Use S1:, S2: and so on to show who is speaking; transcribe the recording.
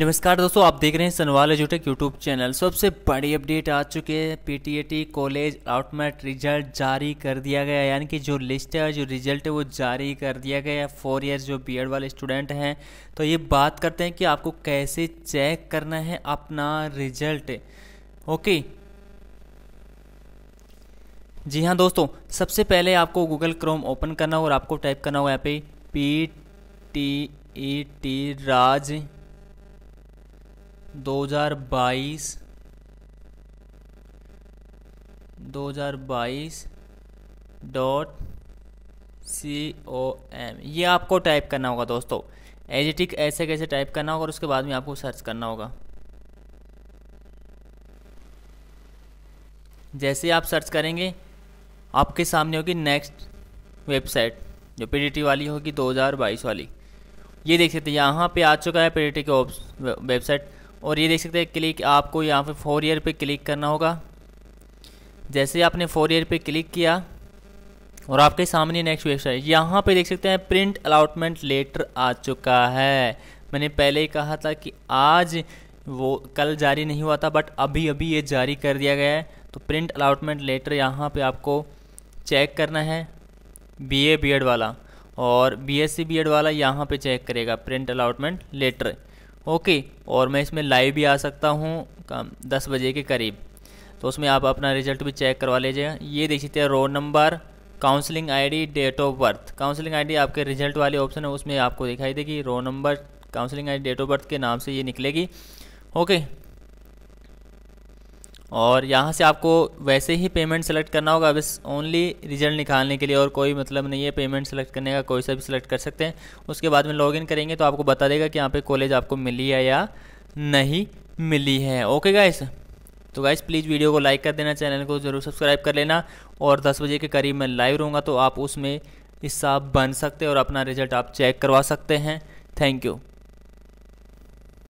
S1: नमस्कार दोस्तों आप देख रहे हैं सनवाल एजुटेक यूट्यूब चैनल सबसे बड़ी अपडेट आ चुकी है पीटीएटी कॉलेज आउटमेट रिजल्ट जारी कर दिया गया यानी कि जो लिस्ट है जो रिजल्ट है वो जारी कर दिया गया है फोर ईयर जो बीएड वाले स्टूडेंट हैं तो ये बात करते हैं कि आपको कैसे चेक करना है अपना रिजल्ट ओके जी हाँ दोस्तों सबसे पहले आपको गूगल क्रोम ओपन करना हो और आपको टाइप करना होगा यहाँ पे P T E T Raj 2022 dot C O M ये आपको टाइप करना होगा दोस्तों एजिटिक ऐसे कैसे टाइप करना होगा और उसके बाद में आपको सर्च करना होगा जैसे आप सर्च करेंगे आपके सामने होगी नेक्स्ट वेबसाइट जो पीडीटी वाली होगी 2022 वाली ये देख सकते हैं यहाँ पे आ चुका है पीडीटी के वेबसाइट और ये देख सकते हैं क्लिक आपको यहाँ पे फोर ईयर पे क्लिक करना होगा जैसे आपने फोर ईयर पे क्लिक किया और आपके सामने नेक्स्ट वेबसाइट यहाँ पे देख सकते हैं प्रिंट अलाउटमेंट लेटर आ चुका है मैंने पहले ही कहा था कि आज वो कल जारी नहीं हुआ था बट अभी अभी ये जारी कर दिया गया है तो प्रिंट अलाउटमेंट लेटर यहाँ पर आपको चेक करना है बी ए बी एड वाला और B S C B Ed वाला यहाँ पर चेक करेगा प्रिंट अलाउटमेंट लेटर ओके और मैं इसमें लाइव भी आ सकता हूँ दस बजे के करीब तो उसमें आप अपना रिजल्ट भी चेक करवा लीजिएगा ये देख सकते हैं roll number counselling ID date of birth counselling ID आपके रिजल्ट वाले ऑप्शन है उसमें आपको दिखाई देगी roll number counselling ID date of birth के नाम से ये निकलेगी ओके और यहाँ से आपको वैसे ही पेमेंट सेलेक्ट करना होगा बस ओनली रिजल्ट निकालने के लिए और कोई मतलब नहीं है पेमेंट सेलेक्ट करने का कोई सा भी सिलेक्ट कर सकते हैं उसके बाद में लॉगिन करेंगे तो आपको बता देगा कि यहाँ पे कॉलेज आपको मिली है या नहीं मिली है ओके गाइस तो गाइस प्लीज़ वीडियो को लाइक कर देना चैनल को ज़रूर सब्सक्राइब कर लेना और दस बजे के करीब मैं लाइव रहूँगा तो आप उसमें हिस्सा बन सकते और अपना रिजल्ट आप चेक करवा सकते हैं थैंक यू